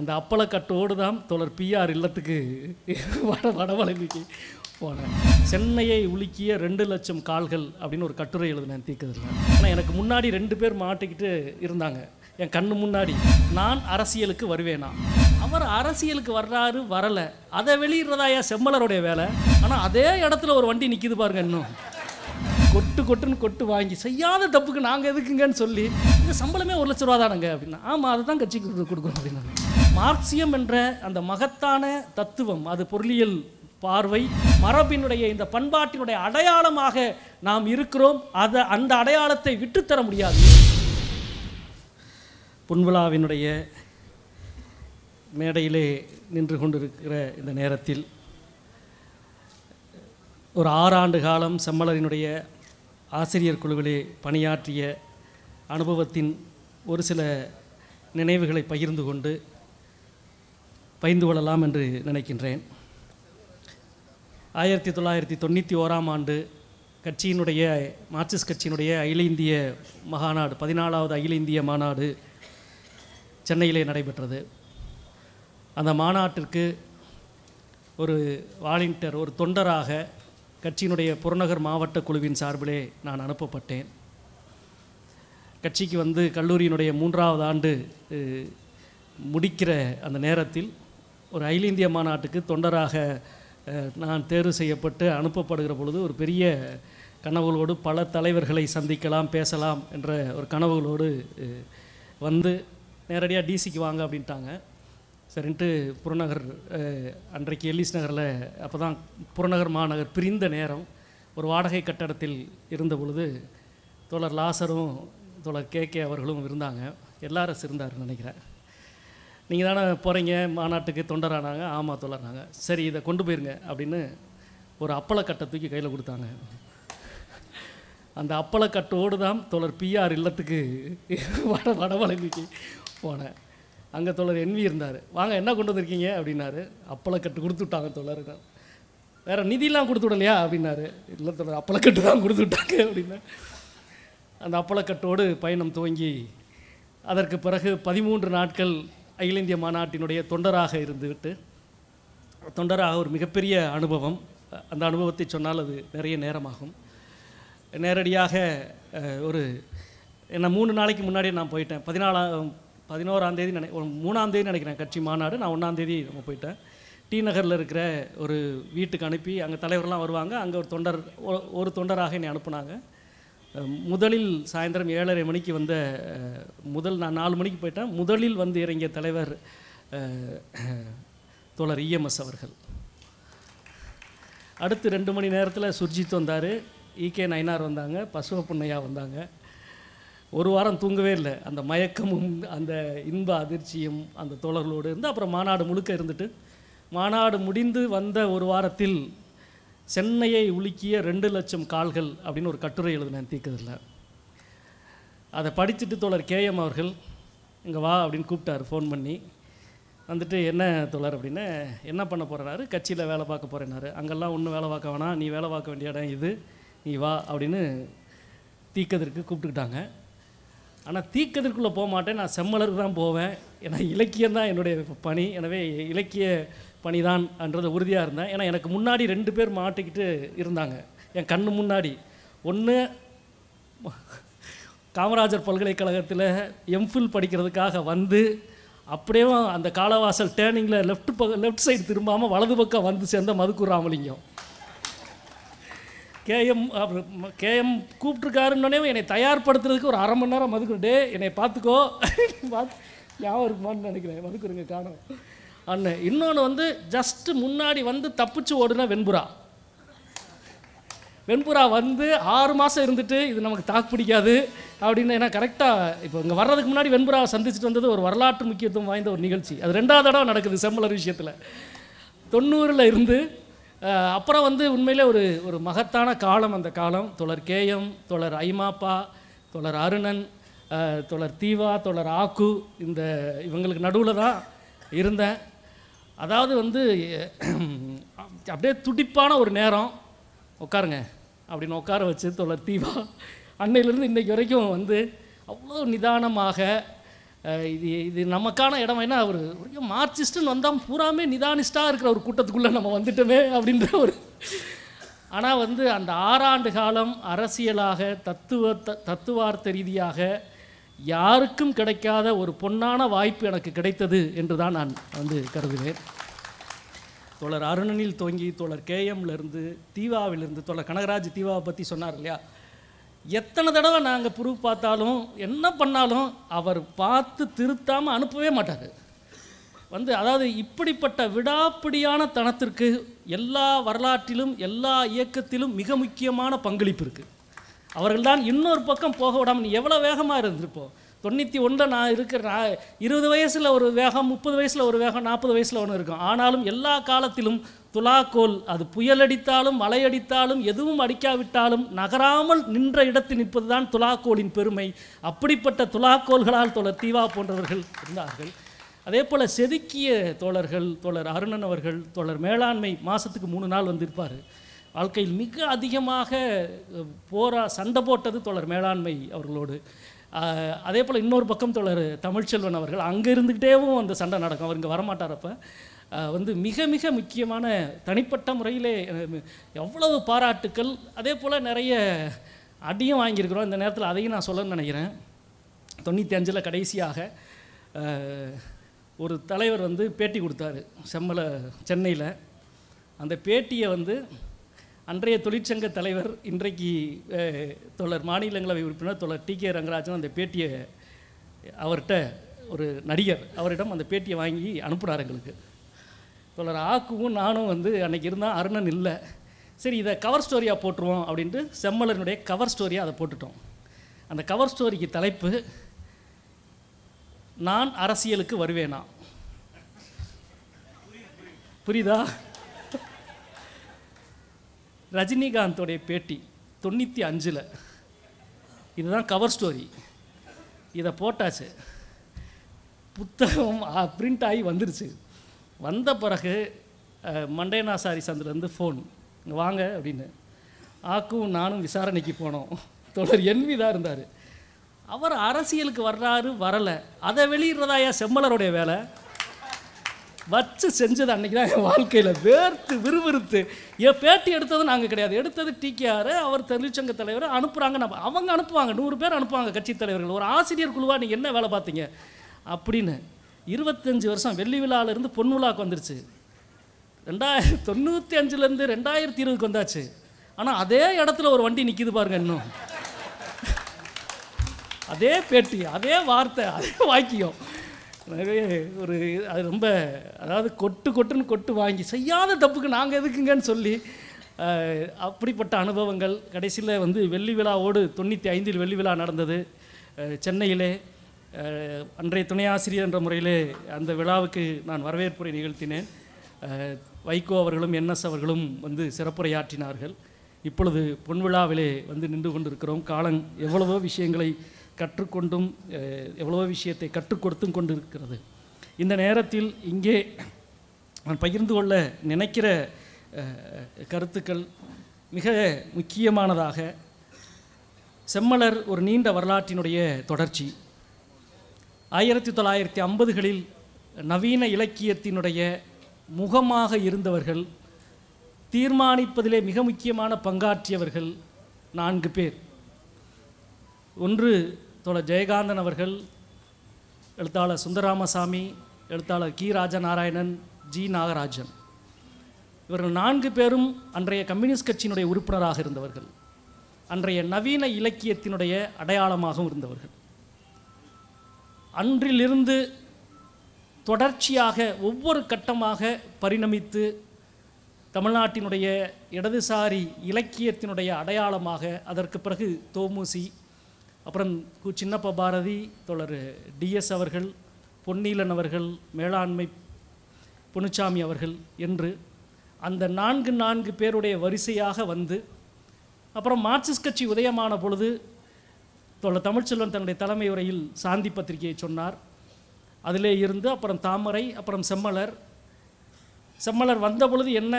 அந்த அப்பளக்கட்டோடு தான் தொடர் பிஆர் இல்லத்துக்கு வட வடவழங்குக்கு போனேன் சென்னையை உலுக்கிய ரெண்டு லட்சம் கால்கள் அப்படின்னு ஒரு கட்டுரை எழுதினேன் தீக்கதில் ஆனால் எனக்கு முன்னாடி ரெண்டு பேர் மாட்டிக்கிட்டு இருந்தாங்க என் கண்ணு முன்னாடி நான் அரசியலுக்கு வருவேனா அவர் அரசியலுக்கு வர்றாரு வரலை அதை வெளியிடுறதா என் செம்மலருடைய வேலை ஆனால் அதே இடத்துல ஒரு வண்டி நிற்கிது பாருங்க இன்னும் கொட்டு கொட்டுன்னு கொட்டு வாங்கி செய்யாத தப்புக்கு நாங்கள் எதுக்குங்கன்னு சொல்லி இந்த சம்பளமே ஒரு லட்ச ரூபா தானுங்க அப்படின்னா ஆமாம் அதை தான் கட்சிக்கு கொடுக்குறோம் அப்படின்னா மார்க்சியம் என்ற அந்த மகத்தான தத்துவம் அது பொருளியல் பார்வை மரபினுடைய இந்த பண்பாட்டினுடைய அடையாளமாக நாம் இருக்கிறோம் அதை அந்த அடையாளத்தை விட்டுத்தர முடியாது புன்விழாவினுடைய மேடையிலே நின்று கொண்டிருக்கிற இந்த நேரத்தில் ஒரு ஆறாண்டு காலம் செம்மலரினுடைய ஆசிரியர் குழுவிலே பணியாற்றிய அனுபவத்தின் ஒரு சில நினைவுகளை பகிர்ந்து கொண்டு பகிர்ந்து கொள்ளலாம் என்று நினைக்கின்றேன் ஆயிரத்தி தொள்ளாயிரத்தி தொண்ணூற்றி ஓராம் ஆண்டு கட்சியினுடைய மார்க்சிஸ்ட் கட்சியினுடைய அகில இந்திய மகாநாடு பதினாலாவது அகில இந்திய மாநாடு சென்னையிலே நடைபெற்றது அந்த மாநாட்டிற்கு ஒரு வாலண்டியர் ஒரு தொண்டராக கட்சியினுடைய புறநகர் மாவட்ட குழுவின் சார்பிலே நான் அனுப்பப்பட்டேன் கட்சிக்கு வந்து கல்லூரியினுடைய மூன்றாவது ஆண்டு முடிக்கிற அந்த நேரத்தில் ஒரு அகில இந்திய மாநாட்டுக்கு தொண்டராக நான் தேர்வு செய்யப்பட்டு அனுப்பப்படுகிற பொழுது ஒரு பெரிய கனவுகளோடு பல தலைவர்களை சந்திக்கலாம் பேசலாம் என்ற ஒரு கனவுகளோடு வந்து நேரடியாக டிசிக்கு வாங்க அப்படின்ட்டாங்க சரின்ட்டு புறநகர் அன்றைக்கு எல்லிஸ் நகரில் அப்போ தான் புறநகர் மாநகர் பிரிந்த நேரம் ஒரு வாடகை கட்டடத்தில் இருந்த பொழுது தோழர் லாசரும் தோழர் கே கே அவர்களும் இருந்தாங்க எல்லாரும் இருந்தார் நினைக்கிறேன் நீங்கள் தானே போகிறீங்க மாநாட்டுக்கு தொண்டரானாங்க ஆமாம் தொண்டரானாங்க சரி இதை கொண்டு போயிருங்க அப்படின்னு ஒரு அப்பளக்கட்டை தூக்கி கையில் கொடுத்தாங்க அந்த அப்பளக்கட்டோடு தான் தோழர் பிஆர் இல்லத்துக்கு வட வடவழங்குக்கு போனேன் அங்கே தோழர் என்வி இருந்தார் வாங்க என்ன கொண்டு வந்திருக்கீங்க அப்படின்னாரு அப்பளக்கட்டு கொடுத்து விட்டாங்க தோழர் வேறு நிதியெலாம் கொடுத்து விடலையா அப்படின்னாரு இல்லை தோழர் அப்பளக்கட்டு தான் கொடுத்து விட்டாங்க அப்படின்னா அந்த அப்பளக்கட்டோடு பயணம் துவங்கி அதற்கு பிறகு பதிமூன்று நாட்கள் அகில இந்திய மாநாட்டினுடைய தொண்டராக இருந்துவிட்டு தொண்டராக ஒரு மிகப்பெரிய அனுபவம் அந்த அனுபவத்தை சொன்னால் அது நிறைய நேரமாகும் நேரடியாக ஒரு என்ன மூணு நாளைக்கு முன்னாடியே நான் போயிட்டேன் பதினாலாம் தேதி நினை தேதி நினைக்கிறேன் கட்சி மாநாடு நான் ஒன்றாந்தேதி நம்ம போயிட்டேன் டி நகரில் இருக்கிற ஒரு வீட்டுக்கு அனுப்பி அங்கே தலைவர்லாம் வருவாங்க அங்கே ஒரு தொண்டர் ஒரு தொண்டராக என்னை அனுப்புனாங்க முதலில் சாயந்தரம் ஏழரை மணிக்கு வந்த முதல் நான் நாலு மணிக்கு போயிட்டேன் முதலில் வந்து இறங்கிய தலைவர் தோழர் இஎம்எஸ் அவர்கள் அடுத்து ரெண்டு மணி நேரத்தில் சுர்ஜித் வந்தார் இகே நயனார் வந்தாங்க பசுவ பொன்னையா வந்தாங்க ஒரு வாரம் தூங்கவே இல்லை அந்த மயக்கமும் அந்த இன்ப அதிர்ச்சியும் அந்த தோழர்களோடு இருந்து அப்புறம் மாநாடு முழுக்க இருந்துட்டு மாநாடு முடிந்து வந்த ஒரு வாரத்தில் சென்னையை உலுக்கிய ரெண்டு லட்சம் கால்கள் அப்படின்னு ஒரு கட்டுரை எழுதுனேன் தீக்கதில் அதை படிச்சுட்டு தோழர் கேஎம் அவர்கள் இங்கே வா அப்படின்னு கூப்பிட்டார் ஃபோன் பண்ணி வந்துட்டு என்ன தோழர் அப்படின்னு என்ன பண்ண போகிறாரு கட்சியில் வேலை பார்க்க போகிறேனாரு அங்கெல்லாம் ஒன்றும் வேலை பார்க்க வேணாம் நீ வேலை பார்க்க வேண்டிய இடம் இது நீ வா அப்படின்னு தீக்கதற்கு கூப்பிட்டுக்கிட்டாங்க ஆனால் தீக்கதற்குள்ளே போக மாட்டேன் நான் செம்மலருக்கு தான் போவேன் ஏன்னா இலக்கியம் தான் என்னுடைய பணி எனவே இலக்கிய பணிதான் என்றது உறுதியாக இருந்தேன் ஏன்னா எனக்கு முன்னாடி ரெண்டு பேர் மாட்டிக்கிட்டு இருந்தாங்க என் கண்ணு முன்னாடி ஒன்று காமராஜர் பல்கலைக்கழகத்தில் எம்ஃபில் படிக்கிறதுக்காக வந்து அப்படியே அந்த காலவாசல் டேர்னிங்கில் லெஃப்ட் பக்க லெஃப்ட் சைடு திரும்பாமல் வலது பக்கம் வந்து சேர்ந்த மதுக்கு ராமலிங்கம் கேஎம் கேஎம் கூப்பிட்டுருக்காருன்னே என்னை தயார்படுத்துறதுக்கு ஒரு அரை மணி நேரம் டே என்னை பார்த்துக்கோ பார்த்து ஞாபகம் இருக்குமான்னு நினைக்கிறேன் மதுக்குருங்க காணும் அண்ணு இன்னொன்று வந்து ஜஸ்ட்டு முன்னாடி வந்து தப்பிச்சு ஓடுனா வெண்புறா வெண்புறா வந்து ஆறு மாதம் இருந்துட்டு இது நமக்கு தாக்கு பிடிக்காது அப்படின்னு ஏன்னா கரெக்டாக இப்போ இங்கே வர்றதுக்கு முன்னாடி வெண்புறாவை சந்திச்சுட்டு வந்தது ஒரு வரலாற்று முக்கியத்துவம் வாய்ந்த ஒரு நிகழ்ச்சி அது ரெண்டாவது தடவை நடக்குது செம்மலர் விஷயத்தில் தொண்ணூறில் இருந்து அப்புறம் வந்து உண்மையிலே ஒரு ஒரு மகத்தான காலம் அந்த காலம் தொடர் கேஎம் தொடர் ஐமாப்பா தொடர் அருணன் தொடர் தீவா தொடர் ஆக்கு இந்த இவங்களுக்கு நடுவில் தான் இருந்தேன் அதாவது வந்து அப்படியே துடிப்பான ஒரு நேரம் உட்காருங்க அப்படின்னு உட்கார வச்சு தொடர் தீபா அன்னையிலேருந்து இன்றைக்கு வரைக்கும் வந்து அவ்வளோ நிதானமாக இது இது நமக்கான இடம் ஏன்னா ஒரு வரைக்கும் மார்க்சிஸ்ட்னு வந்தால் பூராமே நிதானிஸ்டாக இருக்கிற ஒரு கூட்டத்துக்குள்ளே நம்ம வந்துட்டோமே அப்படின்ற ஒரு ஆனால் வந்து அந்த ஆறாண்டு காலம் அரசியலாக தத்துவ த தத்துவார்த்த ரீதியாக யாருக்கும் கிடைக்காத ஒரு பொன்னான வாய்ப்பு எனக்கு கிடைத்தது என்று தான் நான் வந்து கருதுவேன் தோழர் அருணனில் துவங்கி தோழர் கேஎம்லேருந்து தீவாவிலிருந்து தோழர் கனகராஜ் தீவாவை பற்றி சொன்னார் இல்லையா எத்தனை தடவை நாங்கள் ப்ரூஃப் பார்த்தாலும் என்ன பண்ணாலும் அவர் பார்த்து திருத்தாமல் அனுப்பவே மாட்டார் வந்து அதாவது இப்படிப்பட்ட விடாப்பிடியான தனத்திற்கு எல்லா வரலாற்றிலும் எல்லா இயக்கத்திலும் மிக முக்கியமான பங்களிப்பு இருக்குது அவர்கள் தான் இன்னொரு பக்கம் போக விடாமல் நீ எவ்வளோ வேகமாக இருந்திருப்போம் தொண்ணூற்றி ஒன்றில் நான் இருக்கிற நான் இருபது வயசில் ஒரு வேகம் முப்பது வயசில் ஒரு வேகம் நாற்பது வயசில் ஒன்று இருக்கும் ஆனாலும் எல்லா காலத்திலும் துலாக்கோல் அது புயல் அடித்தாலும் மழை அடித்தாலும் எதுவும் அடிக்காவிட்டாலும் நகராமல் நின்ற இடத்தில் நிற்பது தான் துலாக்கோலின் பெருமை அப்படிப்பட்ட துலாக்கோல்களால் தோழர் தீவா போன்றவர்கள் இருந்தார்கள் அதே போல் செதுக்கிய தோழர்கள் தோழர் அருணன் அவர்கள் தோழர் மேலாண்மை மாதத்துக்கு மூணு நாள் வந்திருப்பார் வாழ்க்கையில் மிக அதிகமாக போரா சண்டை போட்டது தொடர் மேலாண்மை அவர்களோடு அதே போல் இன்னொரு பக்கம் தொடர் தமிழ்ச்செல்வன் அவர்கள் அங்கே இருந்துக்கிட்டேவும் அந்த சண்டை நடக்கும் அவர் இங்கே அப்போ வந்து மிக மிக முக்கியமான தனிப்பட்ட முறையிலே எவ்வளவு பாராட்டுக்கள் அதே போல் நிறைய அடியும் வாங்கியிருக்கிறோம் இந்த நேரத்தில் அதையும் நான் சொல்லணும்னு நினைக்கிறேன் தொண்ணூற்றி அஞ்சில் கடைசியாக ஒரு தலைவர் வந்து பேட்டி கொடுத்தாரு செம்மலை சென்னையில் அந்த பேட்டியை வந்து அன்றைய தொழிற்சங்க தலைவர் இன்றைக்கு தொடர் மாநிலங்களவை உறுப்பினர் தொடர் டி கே ரங்கராஜன் அந்த பேட்டியை அவர்கிட்ட ஒரு நடிகர் அவரிடம் அந்த பேட்டியை வாங்கி அனுப்புகிறார் எங்களுக்கு தொடர் ஆக்குவும் நானும் வந்து அன்றைக்கி இருந்தால் அருணன் இல்லை சரி இதை கவர் ஸ்டோரியாக போட்டுருவோம் அப்படின்ட்டு செம்மலனுடைய கவர் ஸ்டோரியாக அதை போட்டுட்டோம் அந்த கவர் ஸ்டோரிக்கு தலைப்பு நான் அரசியலுக்கு வருவேனா புரியுதா ரஜினிகாந்தோடைய பேட்டி தொண்ணூற்றி அஞ்சில் இதுதான் கவர் ஸ்டோரி இதை போட்டாச்சு புத்தகம் பிரிண்ட் ஆகி வந்துருச்சு வந்த பிறகு மண்டேனாசாரி சந்திரந்து ஃபோன் வாங்க அப்படின்னு ஆக்கும் நானும் விசாரணைக்கு போனோம் தொடர் என்வி தான் இருந்தார் அவர் அரசியலுக்கு வர்றாரு வரலை அதை வெளியிடுறதாயா செம்மலருடைய வேலை வச்சு செஞ்சது அன்றைக்கி தான் என் வாழ்க்கையில் வேர்த்து விறுவிறுத்து என் பேட்டி எடுத்தது நாங்கள் கிடையாது எடுத்தது டிகேஆர் அவர் தொழிற்சங்க தலைவர் அனுப்புகிறாங்க நம்ம அவங்க அனுப்புவாங்க நூறு பேர் அனுப்புவாங்க கட்சி தலைவர்கள் ஒரு ஆசிரியர் குழுவாக நீங்கள் என்ன வேலை பார்த்தீங்க அப்படின்னு இருபத்தஞ்சி வருஷம் வெள்ளி விழாவிலேருந்து பொன் விழாவுக்கு வந்துருச்சு ரெண்டாயிரத்தி தொண்ணூற்றி அஞ்சுலேருந்து ரெண்டாயிரத்தி இருபதுக்கு வந்தாச்சு ஆனால் அதே இடத்துல ஒரு வண்டி நிற்கிது பாருங்க இன்னும் அதே பேட்டி அதே வார்த்தை அதே வாக்கியம் ஒரு அது ரொம்ப அதாவது கொட்டு கொட்டுன்னு கொட்டு வாங்கி செய்யாத தப்புக்கு நாங்கள் எதுக்குங்கன்னு சொல்லி அப்படிப்பட்ட அனுபவங்கள் கடைசியில் வந்து வெள்ளி விழாவோடு தொண்ணூற்றி ஐந்தில் வெள்ளி விழா நடந்தது சென்னையிலே அன்றைய துணை ஆசிரியர் என்ற முறையிலே அந்த விழாவுக்கு நான் வரவேற்புரை நிகழ்த்தினேன் வைகோ அவர்களும் என்எஸ் அவர்களும் வந்து சிறப்புரையாற்றினார்கள் இப்பொழுது பொன்விழாவிலே வந்து நின்று கொண்டிருக்கிறோம் காலம் எவ்வளவோ விஷயங்களை கற்றுக்கொண்டும் எவ்வளவோ விஷயத்தை கற்றுக் கொடுத்தும் கொண்டிருக்கிறது இந்த நேரத்தில் இங்கே நான் பகிர்ந்து கொள்ள நினைக்கிற கருத்துக்கள் மிக முக்கியமானதாக செம்மலர் ஒரு நீண்ட வரலாற்றினுடைய தொடர்ச்சி ஆயிரத்தி தொள்ளாயிரத்தி ஐம்பதுகளில் நவீன இலக்கியத்தினுடைய முகமாக இருந்தவர்கள் தீர்மானிப்பதிலே மிக முக்கியமான பங்காற்றியவர்கள் நான்கு பேர் ஒன்று தோழர் ஜெயகாந்தன் அவர்கள் எழுத்தாளர் சுந்தராமசாமி எழுத்தாளர் கி ராஜநாராயணன் ஜி நாகராஜன் இவர்கள் நான்கு பேரும் அன்றைய கம்யூனிஸ்ட் கட்சியினுடைய உறுப்பினராக இருந்தவர்கள் அன்றைய நவீன இலக்கியத்தினுடைய அடையாளமாகவும் இருந்தவர்கள் அன்றிலிருந்து தொடர்ச்சியாக ஒவ்வொரு கட்டமாக பரிணமித்து தமிழ்நாட்டினுடைய இடதுசாரி இலக்கியத்தினுடைய அடையாளமாக அதற்கு பிறகு தோமுசி அப்புறம் கு சின்னப்ப பாரதி தொடர் டிஎஸ் அவர்கள் பொன்னீலன் அவர்கள் மேலாண்மை பொனுச்சாமி அவர்கள் என்று அந்த நான்கு நான்கு பேருடைய வரிசையாக வந்து அப்புறம் மார்க்சிஸ்ட் கட்சி உதயமான பொழுது தொடர் தமிழ்ச்செல்வன் தன்னுடைய தலைமை உரையில் சாந்தி பத்திரிகையை சொன்னார் அதிலே இருந்து அப்புறம் தாமரை அப்புறம் செம்மலர் செம்மலர் வந்த பொழுது என்ன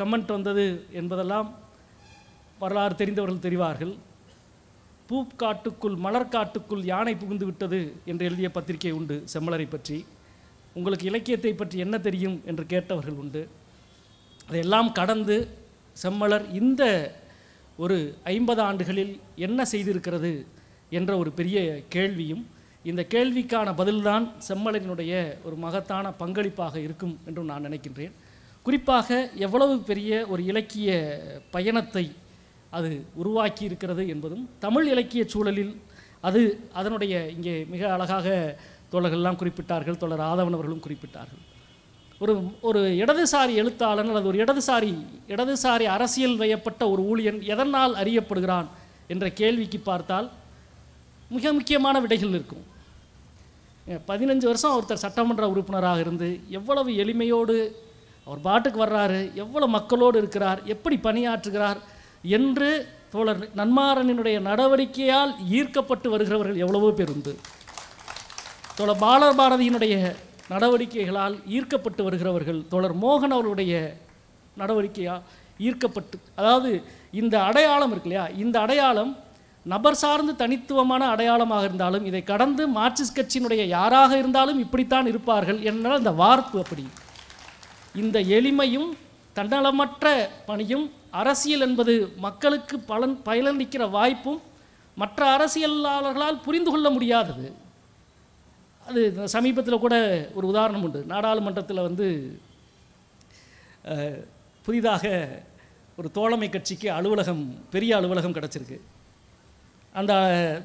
கமெண்ட் வந்தது என்பதெல்லாம் வரலாறு தெரிந்தவர்கள் தெரிவார்கள் பூக்காட்டுக்குள் மலர்காட்டுக்குள் யானை புகுந்து விட்டது என்று எழுதிய பத்திரிகை உண்டு செம்மலரை பற்றி உங்களுக்கு இலக்கியத்தை பற்றி என்ன தெரியும் என்று கேட்டவர்கள் உண்டு அதையெல்லாம் கடந்து செம்மலர் இந்த ஒரு ஐம்பது ஆண்டுகளில் என்ன செய்திருக்கிறது என்ற ஒரு பெரிய கேள்வியும் இந்த கேள்விக்கான பதில்தான் செம்மலரினுடைய ஒரு மகத்தான பங்களிப்பாக இருக்கும் என்றும் நான் நினைக்கின்றேன் குறிப்பாக எவ்வளவு பெரிய ஒரு இலக்கிய பயணத்தை அது உருவாக்கி இருக்கிறது என்பதும் தமிழ் இலக்கிய சூழலில் அது அதனுடைய இங்கே மிக அழகாக தோழர்கள்லாம் குறிப்பிட்டார்கள் தோழர் ஆதவன் அவர்களும் குறிப்பிட்டார்கள் ஒரு ஒரு இடதுசாரி எழுத்தாளன் அல்லது ஒரு இடதுசாரி இடதுசாரி அரசியல் வயப்பட்ட ஒரு ஊழியன் எதனால் அறியப்படுகிறான் என்ற கேள்விக்கு பார்த்தால் மிக முக்கியமான விடைகள் இருக்கும் பதினஞ்சு வருஷம் ஒருத்தர் சட்டமன்ற உறுப்பினராக இருந்து எவ்வளவு எளிமையோடு அவர் பாட்டுக்கு வர்றாரு எவ்வளோ மக்களோடு இருக்கிறார் எப்படி பணியாற்றுகிறார் என்று தோழர் நன்மாறனினுடைய நடவடிக்கையால் ஈர்க்கப்பட்டு வருகிறவர்கள் எவ்வளவோ பேர் உண்டு தோழர் பாலர் பாரதியினுடைய நடவடிக்கைகளால் ஈர்க்கப்பட்டு வருகிறவர்கள் தோழர் மோகன் அவர்களுடைய நடவடிக்கையால் ஈர்க்கப்பட்டு அதாவது இந்த அடையாளம் இருக்கு இல்லையா இந்த அடையாளம் நபர் சார்ந்து தனித்துவமான அடையாளமாக இருந்தாலும் இதை கடந்து மார்க்சிஸ்ட் கட்சியினுடைய யாராக இருந்தாலும் இப்படித்தான் இருப்பார்கள் என்றால் இந்த வார்ப்பு அப்படி இந்த எளிமையும் தன்னலமற்ற பணியும் அரசியல் என்பது மக்களுக்கு பலன் பயனளிக்கிற வாய்ப்பும் மற்ற அரசியலாளர்களால் புரிந்து கொள்ள முடியாதது அது சமீபத்தில் கூட ஒரு உதாரணம் உண்டு நாடாளுமன்றத்தில் வந்து புதிதாக ஒரு தோழமை கட்சிக்கு அலுவலகம் பெரிய அலுவலகம் கிடச்சிருக்கு அந்த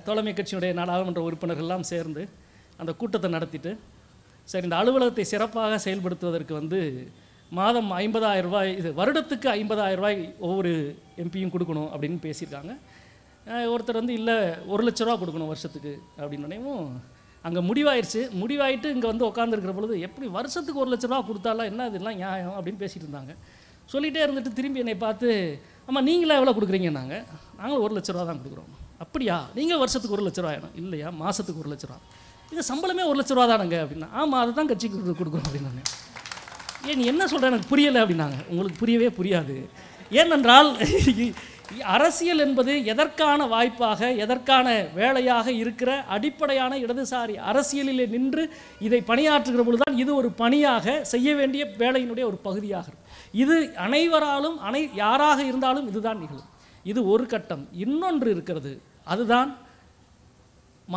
தோழமை கட்சியுடைய நாடாளுமன்ற உறுப்பினர்கள்லாம் சேர்ந்து அந்த கூட்டத்தை நடத்திட்டு சரி இந்த அலுவலகத்தை சிறப்பாக செயல்படுத்துவதற்கு வந்து மாதம் ஐம்பதாயிரம் ரூபாய் இது வருடத்துக்கு ஐம்பதாயிரம் ரூபாய் ஒவ்வொரு எம்பியும் கொடுக்கணும் அப்படின்னு பேசியிருக்காங்க ஒருத்தர் வந்து இல்லை ஒரு லட்ச ரூபா கொடுக்கணும் வருஷத்துக்கு அப்படின்னோடனேவும் அங்கே முடிவாயிடுச்சு முடிவாயிட்டு இங்கே வந்து உட்காந்துருக்கிற பொழுது எப்படி வருஷத்துக்கு ஒரு லட்ச ரூபா கொடுத்தாலாம் என்ன இதெல்லாம் நியாயம் அப்படின்னு பேசிகிட்டு இருந்தாங்க சொல்லிகிட்டே இருந்துட்டு திரும்பி என்னை பார்த்து ஆமாம் நீங்களாம் எவ்வளோ கொடுக்குறீங்க நாங்கள் நாங்களும் ஒரு லட்ச ரூபா தான் கொடுக்குறோம் அப்படியா நீங்கள் வருஷத்துக்கு ஒரு லட்ச ரூபா வேணும் இல்லையா மாதத்துக்கு ஒரு லட்ச ரூபா இது சம்பளமே ஒரு லட்ச ரூபா தானுங்க அப்படின்னா ஆமாம் அதை தான் கட்சிக்கு கொடுக்குறோம் அப்படின்னு ஏன் என்ன சொல்கிறேன் எனக்கு புரியலை அப்படின்னாங்க உங்களுக்கு புரியவே புரியாது ஏனென்றால் அரசியல் என்பது எதற்கான வாய்ப்பாக எதற்கான வேலையாக இருக்கிற அடிப்படையான இடதுசாரி அரசியலிலே நின்று இதை பணியாற்றுகிற தான் இது ஒரு பணியாக செய்ய வேண்டிய வேலையினுடைய ஒரு பகுதியாக இது அனைவராலும் அனை யாராக இருந்தாலும் இதுதான் நிகழும் இது ஒரு கட்டம் இன்னொன்று இருக்கிறது அதுதான்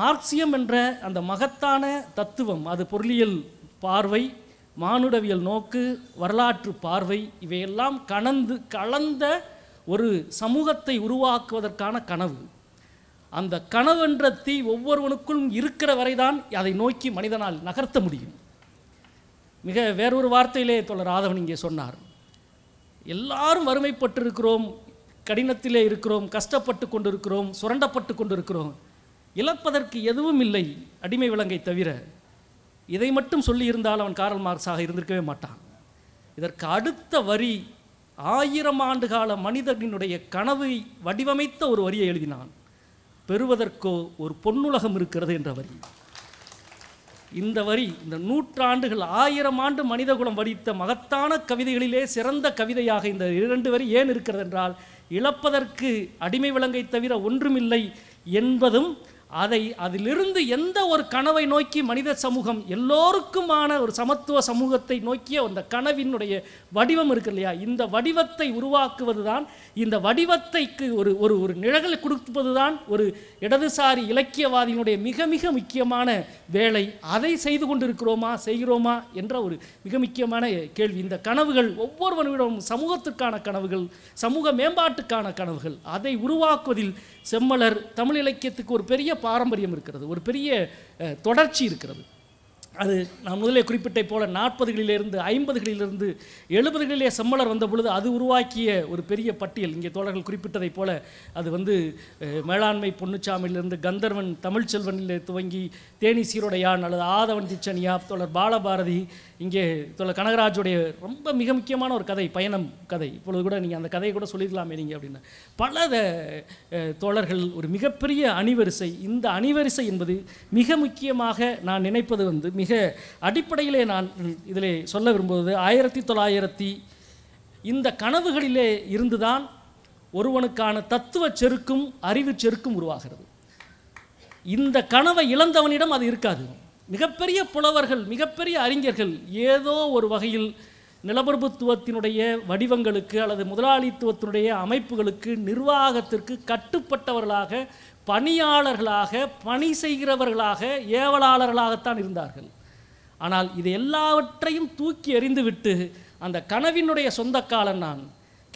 மார்க்சியம் என்ற அந்த மகத்தான தத்துவம் அது பொருளியல் பார்வை மானுடவியல் நோக்கு வரலாற்று பார்வை இவையெல்லாம் கலந்து கலந்த ஒரு சமூகத்தை உருவாக்குவதற்கான கனவு அந்த கனவென்ற தீ ஒவ்வொருவனுக்கும் இருக்கிற வரைதான் அதை நோக்கி மனிதனால் நகர்த்த முடியும் மிக வேறொரு வார்த்தையிலே தொடர் ராதவன் இங்கே சொன்னார் எல்லாரும் வறுமைப்பட்டிருக்கிறோம் கடினத்திலே இருக்கிறோம் கஷ்டப்பட்டு கொண்டிருக்கிறோம் சுரண்டப்பட்டு கொண்டிருக்கிறோம் இழப்பதற்கு எதுவும் இல்லை அடிமை விலங்கை தவிர இதை மட்டும் சொல்லியிருந்தால் அவன் காரல் மார்க்ஸாக இருந்திருக்கவே மாட்டான் இதற்கு அடுத்த வரி ஆயிரம் ஆண்டு கால மனிதனினுடைய கனவை வடிவமைத்த ஒரு வரியை எழுதினான் பெறுவதற்கோ ஒரு பொன்னுலகம் இருக்கிறது என்ற வரி இந்த வரி இந்த நூற்றாண்டுகள் ஆயிரம் ஆண்டு மனிதகுலம் வடித்த மகத்தான கவிதைகளிலே சிறந்த கவிதையாக இந்த இரண்டு வரி ஏன் இருக்கிறது என்றால் இழப்பதற்கு அடிமை விலங்கை தவிர ஒன்றுமில்லை என்பதும் அதை அதிலிருந்து எந்த ஒரு கனவை நோக்கி மனித சமூகம் எல்லோருக்குமான ஒரு சமத்துவ சமூகத்தை நோக்கிய அந்த கனவினுடைய வடிவம் இருக்கு இல்லையா இந்த வடிவத்தை உருவாக்குவது தான் இந்த வடிவத்தைக்கு ஒரு ஒரு ஒரு நிழலை கொடுப்பது தான் ஒரு இடதுசாரி இலக்கியவாதியினுடைய மிக மிக முக்கியமான வேலை அதை செய்து கொண்டிருக்கிறோமா செய்கிறோமா என்ற ஒரு மிக முக்கியமான கேள்வி இந்த கனவுகள் ஒவ்வொருவனிடமும் சமூகத்துக்கான கனவுகள் சமூக மேம்பாட்டுக்கான கனவுகள் அதை உருவாக்குவதில் செம்மலர் தமிழ் இலக்கியத்துக்கு ஒரு பெரிய பாரம்பரியம் இருக்கிறது ஒரு பெரிய தொடர்ச்சி இருக்கிறது அது நான் முதலே குறிப்பிட்டே போல நாற்பதுகளிலிருந்து ஐம்பதுகளிலிருந்து எழுபதுகளிலே செம்மலர் வந்த பொழுது அது உருவாக்கிய ஒரு பெரிய பட்டியல் இங்கே தோழர்கள் குறிப்பிட்டதைப் போல அது வந்து மேலாண்மை பொன்னுச்சாமியிலிருந்து கந்தர்வன் தமிழ்ச்செல்வனில் துவங்கி தேனி சீரோடையான் அல்லது ஆதவன் திச்சனியா தோழர் பாலபாரதி இங்கே கனகராஜுடைய ரொம்ப மிக முக்கியமான ஒரு கதை பயணம் கதை இப்பொழுது கூட நீங்கள் அந்த கதையை கூட சொல்லிடலாமே நீங்கள் அப்படின்னு பல தோழர்கள் ஒரு மிகப்பெரிய அணிவரிசை இந்த அணிவரிசை என்பது மிக முக்கியமாக நான் நினைப்பது வந்து மிக அடிப்படையிலே நான் இதில் சொல்ல விரும்புவது ஆயிரத்தி தொள்ளாயிரத்தி இந்த கனவுகளிலே இருந்துதான் ஒருவனுக்கான தத்துவ செருக்கும் அறிவு செருக்கும் உருவாகிறது இந்த கனவை இழந்தவனிடம் அது இருக்காது மிகப்பெரிய புலவர்கள் மிகப்பெரிய அறிஞர்கள் ஏதோ ஒரு வகையில் நிலப்பிரபுத்துவத்தினுடைய வடிவங்களுக்கு அல்லது முதலாளித்துவத்தினுடைய அமைப்புகளுக்கு நிர்வாகத்திற்கு கட்டுப்பட்டவர்களாக பணியாளர்களாக பணி செய்கிறவர்களாக ஏவலாளர்களாகத்தான் இருந்தார்கள் ஆனால் இது எல்லாவற்றையும் தூக்கி எறிந்துவிட்டு அந்த கனவினுடைய சொந்தக்காலன் நான்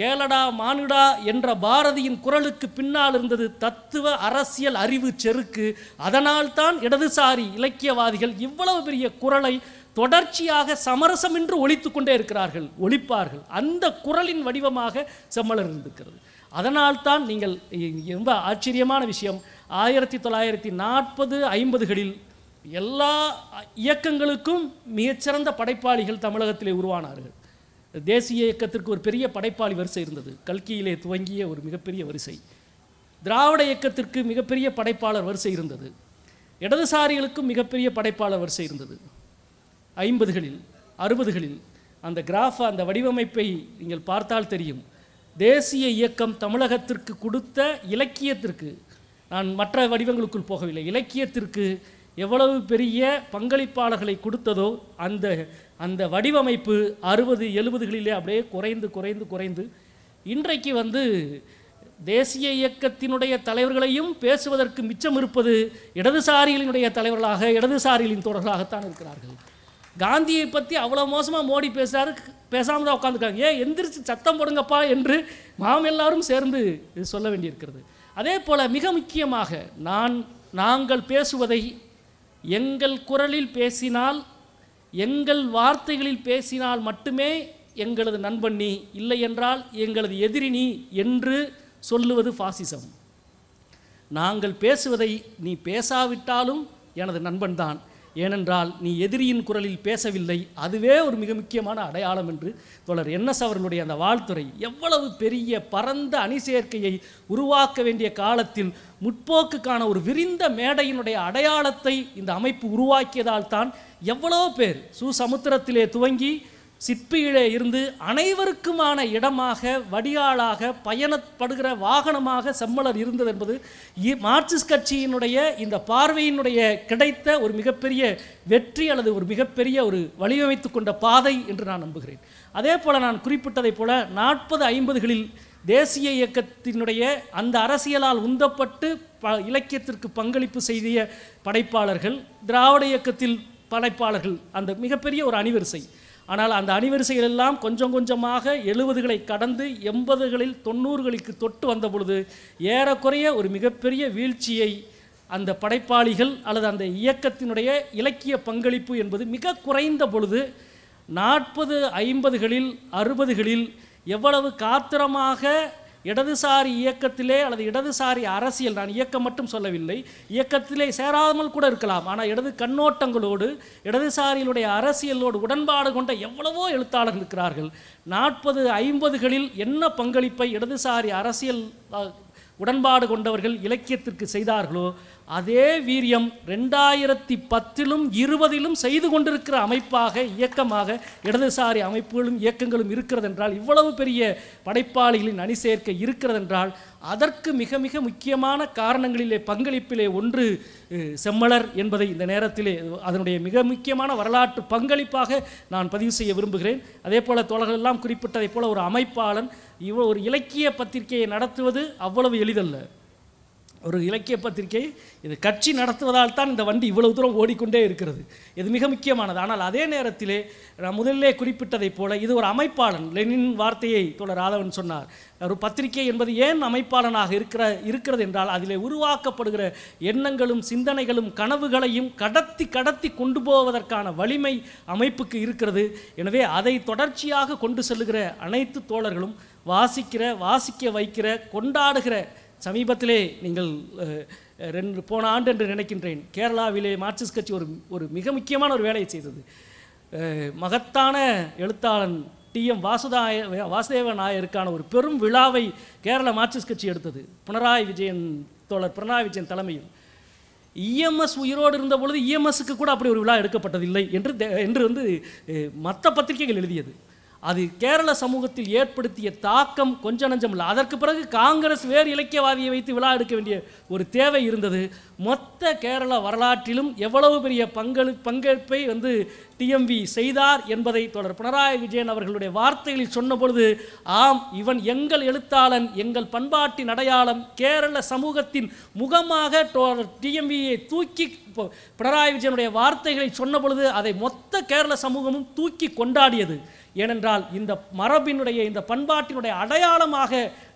கேளடா மானுடா என்ற பாரதியின் குரலுக்கு பின்னால் இருந்தது தத்துவ அரசியல் அறிவு செருக்கு அதனால்தான் இடதுசாரி இலக்கியவாதிகள் இவ்வளவு பெரிய குரலை தொடர்ச்சியாக சமரசமின்றி ஒழித்து கொண்டே இருக்கிறார்கள் ஒழிப்பார்கள் அந்த குரலின் வடிவமாக செம்மலர் இருந்திருக்கிறது அதனால்தான் நீங்கள் ரொம்ப ஆச்சரியமான விஷயம் ஆயிரத்தி தொள்ளாயிரத்தி நாற்பது ஐம்பதுகளில் எல்லா இயக்கங்களுக்கும் மிகச்சிறந்த படைப்பாளிகள் தமிழகத்திலே உருவானார்கள் தேசிய இயக்கத்திற்கு ஒரு பெரிய படைப்பாளி வரிசை இருந்தது கல்கியிலே துவங்கிய ஒரு மிகப்பெரிய வரிசை திராவிட இயக்கத்திற்கு மிகப்பெரிய படைப்பாளர் வரிசை இருந்தது இடதுசாரிகளுக்கும் மிகப்பெரிய படைப்பாளர் வரிசை இருந்தது ஐம்பதுகளில் அறுபதுகளில் அந்த கிராஃப் அந்த வடிவமைப்பை நீங்கள் பார்த்தால் தெரியும் தேசிய இயக்கம் தமிழகத்திற்கு கொடுத்த இலக்கியத்திற்கு நான் மற்ற வடிவங்களுக்குள் போகவில்லை இலக்கியத்திற்கு எவ்வளவு பெரிய பங்களிப்பாளர்களை கொடுத்ததோ அந்த அந்த வடிவமைப்பு அறுபது எழுபதுகளிலே அப்படியே குறைந்து குறைந்து குறைந்து இன்றைக்கு வந்து தேசிய இயக்கத்தினுடைய தலைவர்களையும் பேசுவதற்கு மிச்சம் இருப்பது இடதுசாரிகளினுடைய தலைவர்களாக இடதுசாரிகளின் தோழர்களாகத்தான் இருக்கிறார்கள் காந்தியை பற்றி அவ்வளோ மோசமாக மோடி பேசுகிறாரு பேசாமல் தான் உட்காந்துருக்காங்க ஏன் எந்திரிச்சு சத்தம் போடுங்கப்பா என்று மாம் எல்லாரும் சேர்ந்து சொல்ல வேண்டியிருக்கிறது அதே போல் மிக முக்கியமாக நான் நாங்கள் பேசுவதை எங்கள் குரலில் பேசினால் எங்கள் வார்த்தைகளில் பேசினால் மட்டுமே எங்களது நண்பன் நீ இல்லை என்றால் எங்களது எதிரி நீ என்று சொல்லுவது ஃபாசிசம் நாங்கள் பேசுவதை நீ பேசாவிட்டாலும் எனது நண்பன்தான் ஏனென்றால் நீ எதிரியின் குரலில் பேசவில்லை அதுவே ஒரு மிக முக்கியமான அடையாளம் என்று தொடர் என்எஸ் அவர்களுடைய அந்த வாழ்த்துறை எவ்வளவு பெரிய பரந்த அணி சேர்க்கையை உருவாக்க வேண்டிய காலத்தில் முற்போக்குக்கான ஒரு விரிந்த மேடையினுடைய அடையாளத்தை இந்த அமைப்பு உருவாக்கியதால் தான் எவ்வளோ பேர் சுசமுத்திரத்திலே துவங்கி சிற்பியிலே இருந்து அனைவருக்குமான இடமாக வடியாளாக பயணப்படுகிற வாகனமாக செம்மலர் இருந்தது என்பது மார்க்சிஸ்ட் கட்சியினுடைய இந்த பார்வையினுடைய கிடைத்த ஒரு மிகப்பெரிய வெற்றி அல்லது ஒரு மிகப்பெரிய ஒரு வடிவமைத்து கொண்ட பாதை என்று நான் நம்புகிறேன் அதே போல் நான் குறிப்பிட்டதைப் போல நாற்பது ஐம்பதுகளில் தேசிய இயக்கத்தினுடைய அந்த அரசியலால் உந்தப்பட்டு ப இலக்கியத்திற்கு பங்களிப்பு செய்திய படைப்பாளர்கள் திராவிட இயக்கத்தில் படைப்பாளர்கள் அந்த மிகப்பெரிய ஒரு அணிவரிசை ஆனால் அந்த அணிவரிசைகள் எல்லாம் கொஞ்சம் கொஞ்சமாக எழுபதுகளை கடந்து எண்பதுகளில் தொண்ணூறுகளுக்கு தொட்டு வந்த பொழுது ஏறக்குறைய ஒரு மிகப்பெரிய வீழ்ச்சியை அந்த படைப்பாளிகள் அல்லது அந்த இயக்கத்தினுடைய இலக்கிய பங்களிப்பு என்பது மிக குறைந்த பொழுது நாற்பது ஐம்பதுகளில் அறுபதுகளில் எவ்வளவு காத்திரமாக இடதுசாரி இயக்கத்திலே அல்லது இடதுசாரி அரசியல் நான் இயக்கம் மட்டும் சொல்லவில்லை இயக்கத்திலே சேராமல் கூட இருக்கலாம் ஆனால் இடது கண்ணோட்டங்களோடு இடதுசாரிகளுடைய அரசியலோடு உடன்பாடு கொண்ட எவ்வளவோ எழுத்தாளர்கள் இருக்கிறார்கள் நாற்பது ஐம்பதுகளில் என்ன பங்களிப்பை இடதுசாரி அரசியல் உடன்பாடு கொண்டவர்கள் இலக்கியத்திற்கு செய்தார்களோ அதே வீரியம் ரெண்டாயிரத்தி பத்திலும் இருபதிலும் செய்து கொண்டிருக்கிற அமைப்பாக இயக்கமாக இடதுசாரி அமைப்புகளும் இயக்கங்களும் இருக்கிறது என்றால் இவ்வளவு பெரிய படைப்பாளிகளின் அணி சேர்க்கை இருக்கிறது என்றால் அதற்கு மிக மிக முக்கியமான காரணங்களிலே பங்களிப்பிலே ஒன்று செம்மலர் என்பதை இந்த நேரத்திலே அதனுடைய மிக முக்கியமான வரலாற்று பங்களிப்பாக நான் பதிவு செய்ய விரும்புகிறேன் அதே போல் தோழர்களெல்லாம் எல்லாம் குறிப்பிட்டதைப் போல ஒரு அமைப்பாளன் இவ்வளோ ஒரு இலக்கிய பத்திரிகையை நடத்துவது அவ்வளவு எளிதல்ல ஒரு இலக்கிய பத்திரிகை இது கட்சி நடத்துவதால் தான் இந்த வண்டி இவ்வளவு தூரம் ஓடிக்கொண்டே இருக்கிறது இது மிக முக்கியமானது ஆனால் அதே நேரத்திலே நான் முதலிலே குறிப்பிட்டதைப் போல இது ஒரு அமைப்பாளன் லெனின் வார்த்தையை தோழர் ராதவன் சொன்னார் ஒரு பத்திரிகை என்பது ஏன் அமைப்பாளனாக இருக்கிற இருக்கிறது என்றால் அதில் உருவாக்கப்படுகிற எண்ணங்களும் சிந்தனைகளும் கனவுகளையும் கடத்தி கடத்தி கொண்டு போவதற்கான வலிமை அமைப்புக்கு இருக்கிறது எனவே அதை தொடர்ச்சியாக கொண்டு செல்லுகிற அனைத்து தோழர்களும் வாசிக்கிற வாசிக்க வைக்கிற கொண்டாடுகிற சமீபத்திலே நீங்கள் ரெண்டு போன ஆண்டு என்று நினைக்கின்றேன் கேரளாவிலே மார்க்சிஸ்ட் கட்சி ஒரு ஒரு மிக முக்கியமான ஒரு வேலையை செய்தது மகத்தான எழுத்தாளன் டி எம் வாசுதாய வாசுதேவ நாயருக்கான ஒரு பெரும் விழாவை கேரள மார்க்சிஸ்ட் கட்சி எடுத்தது பினராயி விஜயன் தோழர் பினராயி விஜயன் தலைமையில் இஎம்எஸ் உயிரோடு இருந்த பொழுது இஎம்எஸ்க்கு கூட அப்படி ஒரு விழா எடுக்கப்பட்டதில்லை என்று என்று வந்து மற்ற பத்திரிகைகள் எழுதியது அது கேரள சமூகத்தில் ஏற்படுத்திய தாக்கம் கொஞ்ச நஞ்சம் இல்லை அதற்கு பிறகு காங்கிரஸ் வேறு இலக்கியவாதியை வைத்து விழா எடுக்க வேண்டிய ஒரு தேவை இருந்தது மொத்த கேரள வரலாற்றிலும் எவ்வளவு பெரிய பங்களி பங்கேற்பை வந்து டிஎம்வி செய்தார் என்பதை தொடர் பினராயி விஜயன் அவர்களுடைய வார்த்தைகளில் சொன்னபொழுது ஆம் இவன் எங்கள் எழுத்தாளன் எங்கள் பண்பாட்டின் அடையாளம் கேரள சமூகத்தின் முகமாக டிஎம்வியை தூக்கி பினராயி விஜயனுடைய வார்த்தைகளை சொன்னபொழுது அதை மொத்த கேரள சமூகமும் தூக்கி கொண்டாடியது ஏனென்றால் இந்த மரபினுடைய இந்த பண்பாட்டினுடைய அடையாளமாக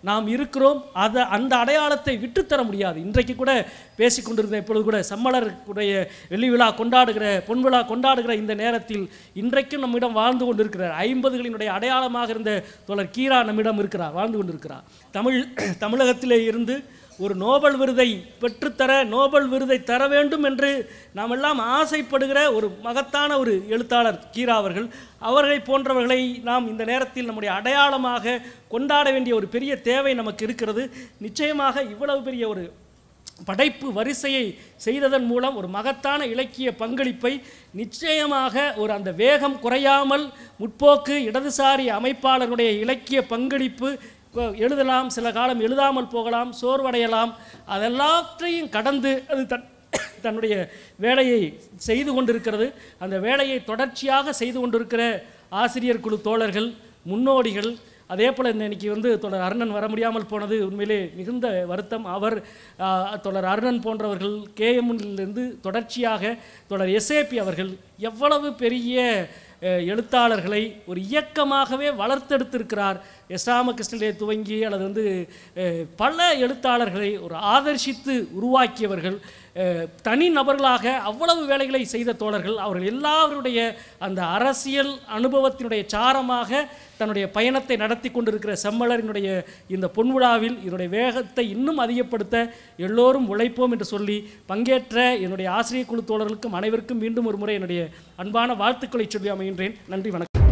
நாம் இருக்கிறோம் அதை அந்த அடையாளத்தை விட்டுத்தர முடியாது இன்றைக்கு கூட பேசிக்கொண்டிருந்த இப்பொழுது கூட சம்மளருடைய வெள்ளி விழா கொண்டாடுகிற பொன் விழா கொண்டாடுகிற இந்த நேரத்தில் இன்றைக்கும் நம்மிடம் வாழ்ந்து கொண்டிருக்கிறார் ஐம்பதுகளினுடைய அடையாளமாக இருந்த தோழர் கீரா நம்மிடம் இருக்கிறார் வாழ்ந்து கொண்டிருக்கிறார் தமிழ் தமிழகத்திலே இருந்து ஒரு நோபல் விருதை பெற்றுத்தர நோபல் விருதை தர வேண்டும் என்று நாம் எல்லாம் ஆசைப்படுகிற ஒரு மகத்தான ஒரு எழுத்தாளர் கீரா அவர்கள் அவர்களை போன்றவர்களை நாம் இந்த நேரத்தில் நம்முடைய அடையாளமாக கொண்டாட வேண்டிய ஒரு பெரிய தேவை நமக்கு இருக்கிறது நிச்சயமாக இவ்வளவு பெரிய ஒரு படைப்பு வரிசையை செய்ததன் மூலம் ஒரு மகத்தான இலக்கிய பங்களிப்பை நிச்சயமாக ஒரு அந்த வேகம் குறையாமல் முற்போக்கு இடதுசாரி அமைப்பாளருடைய இலக்கிய பங்களிப்பு எழுதலாம் சில காலம் எழுதாமல் போகலாம் சோர்வடையலாம் அதெல்லாற்றையும் கடந்து அது தன் தன்னுடைய வேலையை செய்து கொண்டிருக்கிறது அந்த வேலையை தொடர்ச்சியாக செய்து கொண்டிருக்கிற ஆசிரியர் குழு தோழர்கள் முன்னோடிகள் அதே போல் இன்னைக்கு வந்து தொடர் அருணன் வர முடியாமல் போனது உண்மையிலே மிகுந்த வருத்தம் அவர் தொடர் அருணன் போன்றவர்கள் கேஎம்லேருந்து தொடர்ச்சியாக தொடர் எஸ்ஏபி அவர்கள் எவ்வளவு பெரிய எழுத்தாளர்களை ஒரு இயக்கமாகவே வளர்த்தெடுத்திருக்கிறார் எஸ் ராமகிருஷ்ணனை துவங்கி அல்லது வந்து பல எழுத்தாளர்களை ஒரு ஆதர்ஷித்து உருவாக்கியவர்கள் தனி நபர்களாக அவ்வளவு வேலைகளை செய்த தோழர்கள் அவர்கள் எல்லாருடைய அந்த அரசியல் அனுபவத்தினுடைய சாரமாக தன்னுடைய பயணத்தை நடத்தி கொண்டிருக்கிற செம்மலரினுடைய இந்த பொன்விழாவில் இதனுடைய வேகத்தை இன்னும் அதிகப்படுத்த எல்லோரும் உழைப்போம் என்று சொல்லி பங்கேற்ற என்னுடைய ஆசிரியர் குழு தோழர்களுக்கும் அனைவருக்கும் மீண்டும் ஒரு முறை என்னுடைய அன்பான வாழ்த்துக்களை சொல்லி அமைகின்றேன் நன்றி வணக்கம்